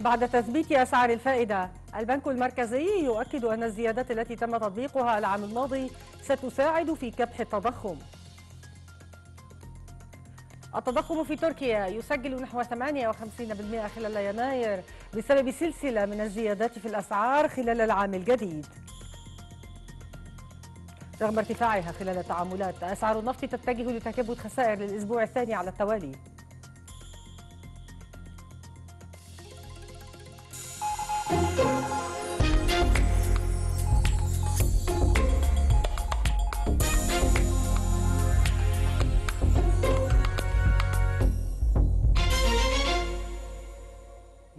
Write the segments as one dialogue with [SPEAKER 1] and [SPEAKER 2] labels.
[SPEAKER 1] بعد تثبيت أسعار الفائدة البنك المركزي يؤكد أن الزيادات التي تم تطبيقها العام الماضي ستساعد في كبح التضخم التضخم في تركيا يسجل نحو 58% خلال يناير بسبب سلسلة من الزيادات في الأسعار خلال العام الجديد رغم ارتفاعها خلال التعاملات أسعار النفط تتجه لتكبد خسائر للأسبوع الثاني على التوالي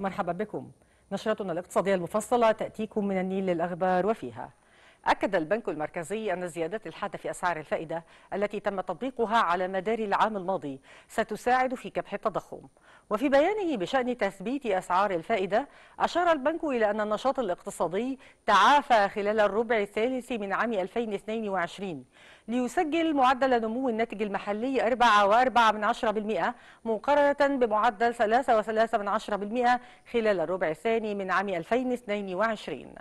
[SPEAKER 1] مرحبا بكم نشرتنا الاقتصادية المفصلة تأتيكم من النيل للأخبار وفيها أكد البنك المركزي أن الزيادات الحادة في أسعار الفائدة التي تم تطبيقها على مدار العام الماضي ستساعد في كبح التضخم وفي بيانه بشأن تثبيت أسعار الفائدة أشار البنك إلى أن النشاط الاقتصادي تعافى خلال الربع الثالث من عام 2022 ليسجل معدل نمو الناتج المحلي 4.4% مقارنة بمعدل 3.3% خلال الربع الثاني من عام 2022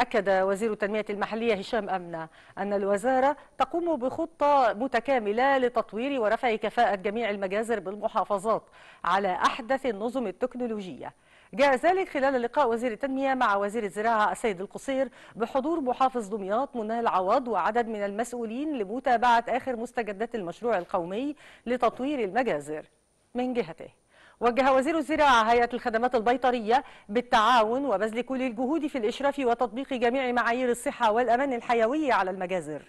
[SPEAKER 1] أكد وزير التنمية المحلية هشام أمنة أن الوزارة تقوم بخطة متكاملة لتطوير ورفع كفاءة جميع المجازر بالمحافظات على أحدث النظم التكنولوجية جاء ذلك خلال لقاء وزير التنمية مع وزير الزراعة السيد القصير بحضور محافظ دمياط منى العوض وعدد من المسؤولين لمتابعة آخر مستجدات المشروع القومي لتطوير المجازر من جهته وجه وزير الزراعة هيئة الخدمات البيطرية بالتعاون وبذل كل الجهود في الإشراف وتطبيق جميع معايير الصحة والأمان الحيوي على المجازر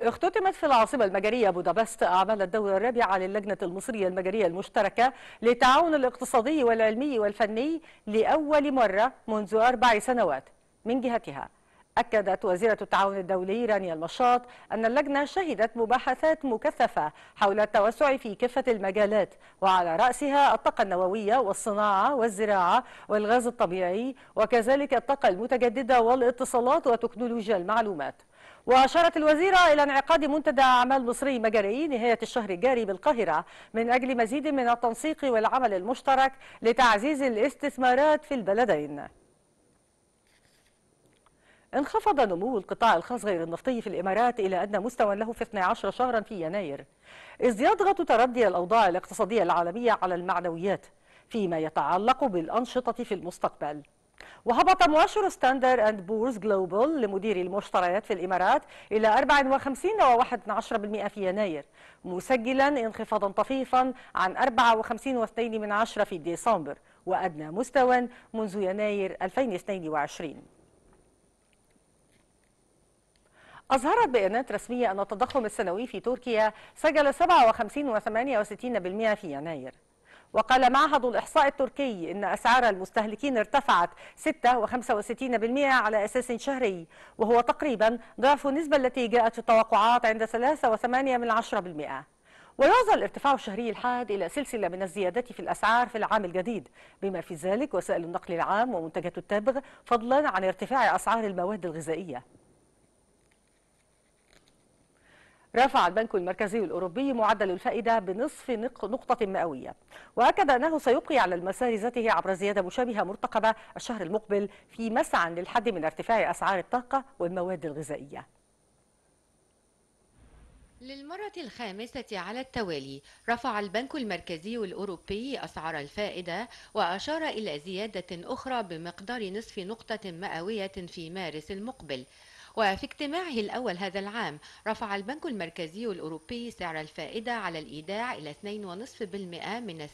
[SPEAKER 1] اختتمت في العاصمة المجرية بودابست أعمال الدورة الرابعة للجنة المصرية المجرية المشتركة للتعاون الاقتصادي والعلمي والفني لأول مرة منذ أربع سنوات من جهتها أكدت وزيرة التعاون الدولي رانيا المشاط أن اللجنة شهدت مباحثات مكثفة حول التوسع في كافة المجالات وعلى رأسها الطاقة النووية والصناعة والزراعة والغاز الطبيعي وكذلك الطاقة المتجددة والاتصالات وتكنولوجيا المعلومات وأشارت الوزيرة إلى انعقاد منتدى أعمال مصري مجري نهاية الشهر الجاري بالقاهرة من أجل مزيد من التنسيق والعمل المشترك لتعزيز الاستثمارات في البلدين انخفض نمو القطاع الخاص غير النفطي في الإمارات إلى أدنى مستوى له في 12 شهرا في يناير إذ يضغط تردي الأوضاع الاقتصادية العالمية على المعنويات فيما يتعلق بالأنشطة في المستقبل وهبط مؤشر ستاندر اند بورز جلوبال لمدير المشتريات في الامارات الى 54.1% في يناير مسجلا انخفاضا طفيفا عن 54.2% في ديسمبر وادنى مستوى منذ يناير 2022 أظهرت بيانات رسمية أن التضخم السنوي في تركيا سجل 57.68% في يناير وقال معهد الإحصاء التركي إن أسعار المستهلكين ارتفعت 6.65% على أساس شهري وهو تقريبا ضعف النسبة التي جاءت في التوقعات عند 3.8% ويعزى الارتفاع الشهري الحاد إلى سلسلة من الزيادات في الأسعار في العام الجديد بما في ذلك وسائل النقل العام ومنتجات التبغ فضلا عن ارتفاع أسعار المواد الغذائية رفع البنك المركزي الأوروبي معدل الفائدة بنصف نقطة مئوية وأكد أنه سيبقي على المسار ذاته عبر زيادة مشابهة مرتقبة الشهر المقبل في مسعى للحد من ارتفاع أسعار الطاقة والمواد الغذائية
[SPEAKER 2] للمرة الخامسة على التوالي رفع البنك المركزي الأوروبي أسعار الفائدة وأشار إلى زيادة أخرى بمقدار نصف نقطة مئوية في مارس المقبل وفي اجتماعه الأول هذا العام رفع البنك المركزي الأوروبي سعر الفائدة على الإيداع إلى 2.5% من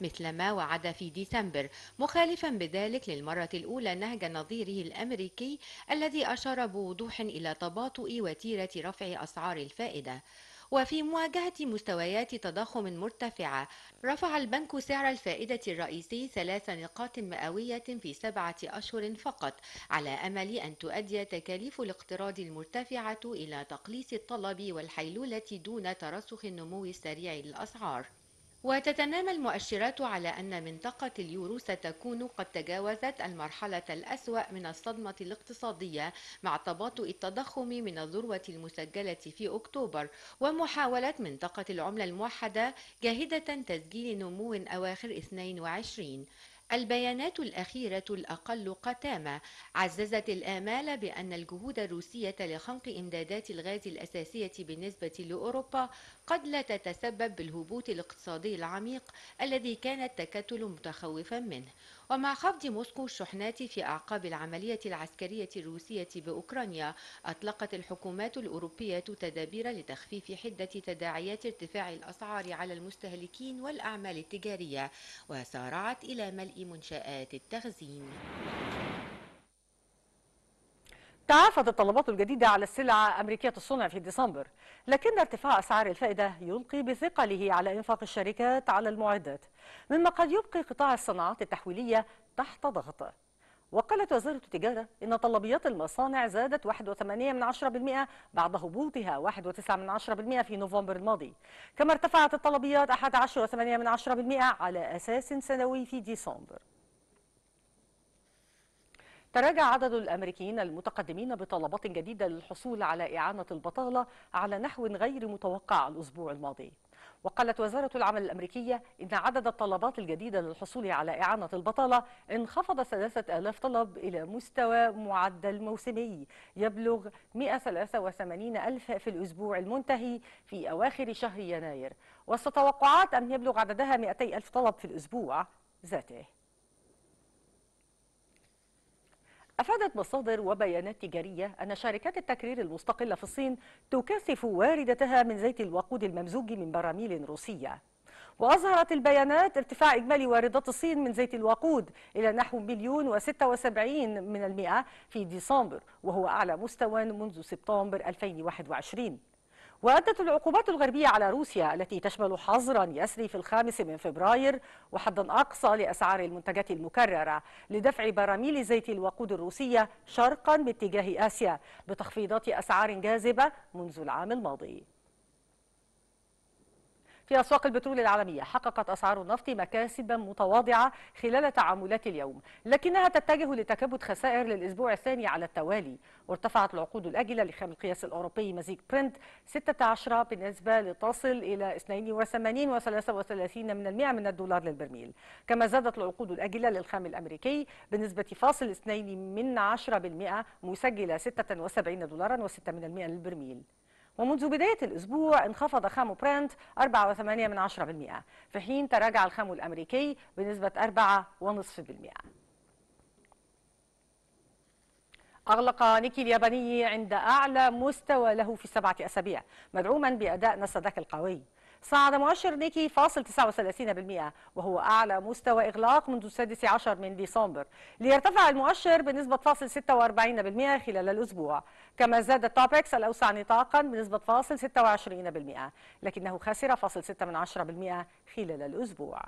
[SPEAKER 2] 2% مثلما وعد في ديسمبر مخالفا بذلك للمرة الأولى نهج نظيره الأمريكي الذي أشار بوضوح إلى تباطؤ وتيرة رفع أسعار الفائدة وفي مواجهة مستويات تضخم مرتفعة رفع البنك سعر الفائدة الرئيسي ثلاث نقاط مئوية في سبعة أشهر فقط على أمل أن تؤدي تكاليف الاقتراض المرتفعة إلى تقليص الطلب والحيلولة دون ترسخ النمو السريع للأسعار وتتنامى المؤشرات على أن منطقة اليورو ستكون قد تجاوزت المرحلة الأسوأ من الصدمة الاقتصادية مع تباطؤ التضخم من الذروة المسجلة في أكتوبر ومحاولة منطقة العملة الموحدة جاهدة تسجيل نمو أواخر 22 البيانات الأخيرة الأقل قتامة عززت الآمال بأن الجهود الروسية لخنق إمدادات الغاز الأساسية بالنسبة لأوروبا قد لا تتسبب بالهبوط الاقتصادي العميق الذي كان التكتل متخوفا منه ومع خفض موسكو الشحنات في أعقاب العملية العسكرية الروسية بأوكرانيا أطلقت الحكومات الأوروبية تدابير لتخفيف حدة تداعيات ارتفاع الأسعار على المستهلكين والأعمال التجارية وسارعت إلى ملء منشآت التخزين
[SPEAKER 1] تعافت الطلبات الجديدة على السلع أمريكية الصنع في ديسمبر لكن ارتفاع أسعار الفائدة يلقي بثقله على إنفاق الشركات على المعدات مما قد يبقي قطاع الصناعات التحويلية تحت ضغط وقالت وزارة التجارة إن طلبيات المصانع زادت 1.8% بعد هبوطها 1.9% في نوفمبر الماضي كما ارتفعت الطلبيات 11.8% على أساس سنوي في ديسمبر تراجع عدد الأمريكيين المتقدمين بطلبات جديدة للحصول على إعانة البطالة على نحو غير متوقع الأسبوع الماضي وقالت وزارة العمل الأمريكية إن عدد الطلبات الجديدة للحصول على إعانة البطالة انخفض 3000 طلب إلى مستوى معدل موسمي يبلغ 183 ألف في الأسبوع المنتهي في أواخر شهر يناير وسط توقعات أن يبلغ عددها 200 ألف طلب في الأسبوع ذاته أفادت مصادر وبيانات تجارية أن شركات التكرير المستقلة في الصين تكثف واردتها من زيت الوقود الممزوج من براميل روسية وأظهرت البيانات ارتفاع إجمالي واردات الصين من زيت الوقود إلى نحو مليون وستة وسبعين من المئة في ديسمبر وهو أعلى مستوى منذ سبتمبر 2021 وأدت العقوبات الغربية على روسيا التي تشمل حظرا يسري في الخامس من فبراير وحدا أقصى لأسعار المنتجات المكررة لدفع براميل زيت الوقود الروسية شرقا باتجاه آسيا بتخفيضات أسعار جاذبة منذ العام الماضي في أسواق البترول العالمية حققت أسعار النفط مكاسب متواضعة خلال تعاملات اليوم لكنها تتجه لتكبد خسائر للأسبوع الثاني على التوالي وارتفعت العقود الأجلة لخام القياس الأوروبي مزيج برنت 16 بالنسبة لتصل إلى 82.33 من المئة من الدولار للبرميل كما زادت العقود الأجلة للخام الأمريكي بنسبة فاصل 2 من 10 مسجلة 76 دولارا و6 من المئة للبرميل ومنذ بداية الأسبوع انخفض خام برنت 4.8% في حين تراجع الخام الأمريكي بنسبة 4.5% أغلق نيكي الياباني عند أعلى مستوى له في سبعة أسابيع مدعوما بأداء نسدك القوي صعد مؤشر نيكي فاصل 39% وهو أعلى مستوى إغلاق منذ السادس عشر من ديسمبر ليرتفع المؤشر بنسبة فاصل 46% خلال الأسبوع كما زاد التوبكس الأوسع نطاقا بنسبة فاصل 26% لكنه خسر فاصل 6% خلال الأسبوع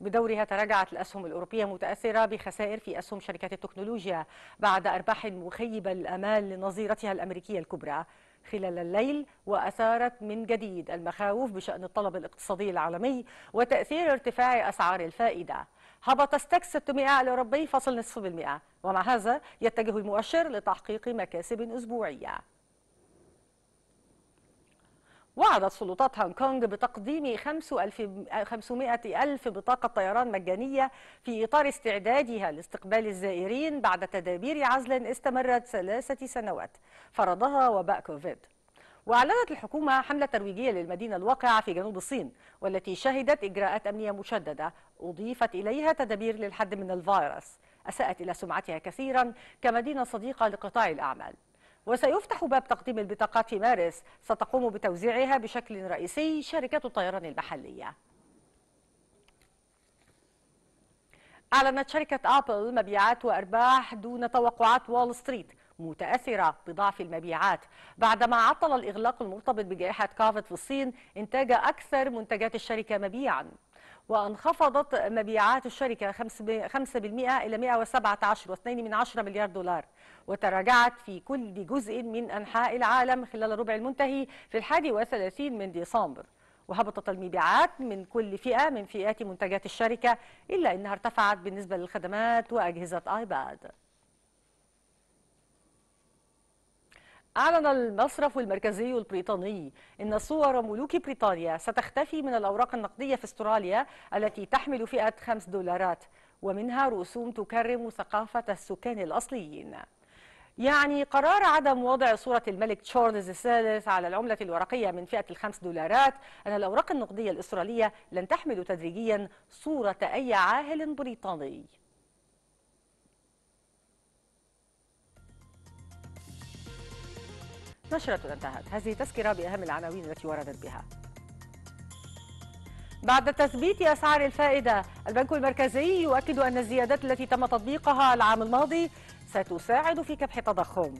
[SPEAKER 1] بدورها تراجعت الأسهم الأوروبية متأثرة بخسائر في أسهم شركات التكنولوجيا بعد أرباح مخيبة الأمال لنظيرتها الأمريكية الكبرى خلال الليل وأثارت من جديد المخاوف بشأن الطلب الاقتصادي العالمي وتأثير ارتفاع أسعار الفائدة هبط ستاك 600 لربي فاصل نصف بالمئة ومع هذا يتجه المؤشر لتحقيق مكاسب أسبوعية وعدت سلطات هونغ كونغ بتقديم 500 ألف بطاقة طيران مجانية في إطار استعدادها لاستقبال الزائرين بعد تدابير عزل استمرت ثلاثة سنوات فرضها وباء كوفيد وأعلنت الحكومة حملة ترويجية للمدينة الواقعة في جنوب الصين والتي شهدت إجراءات أمنية مشددة أضيفت إليها تدابير للحد من الفيروس أساءت إلى سمعتها كثيرا كمدينة صديقة لقطاع الأعمال وسيفتح باب تقديم البطاقات في مارس ستقوم بتوزيعها بشكل رئيسي شركات الطيران المحلية أعلنت شركة أبل مبيعات وأرباح دون توقعات وول ستريت متأثرة بضعف المبيعات بعدما عطل الإغلاق المرتبط بجائحة كافت في الصين إنتاج أكثر منتجات الشركة مبيعاً وانخفضت مبيعات الشركة 5% إلى 117.2 مليار دولار وتراجعت في كل جزء من أنحاء العالم خلال الربع المنتهي في الحادي وثلاثين من ديسمبر وهبطت المبيعات من كل فئة من فئات منتجات الشركة إلا أنها ارتفعت بالنسبة للخدمات وأجهزة آيباد أعلن المصرف المركزي البريطاني أن صور ملوك بريطانيا ستختفي من الأوراق النقدية في استراليا التي تحمل فئة 5 دولارات ومنها رسوم تكرم ثقافة السكان الأصليين يعني قرار عدم وضع صورة الملك تشارلز الثالث على العملة الورقية من فئة الخمس دولارات أن الأوراق النقدية الإسترالية لن تحمل تدريجيا صورة أي عاهل بريطاني نشرة انتهت هذه تذكرة بأهم العناوين التي وردت بها بعد تثبيت أسعار الفائدة البنك المركزي يؤكد أن الزيادات التي تم تطبيقها العام الماضي ستساعد في كبح التضخم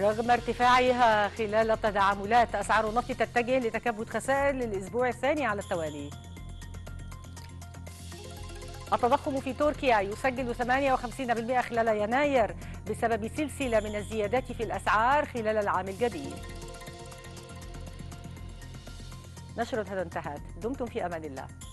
[SPEAKER 1] رغم ارتفاعها خلال التدعملات أسعار النفط تتجه لتكبد خسائر للأسبوع الثاني على التوالي التضخم في تركيا يسجل 58% خلال يناير بسبب سلسلة من الزيادات في الأسعار خلال العام الجديد نشرة هذا انتهت دمتم في أمان الله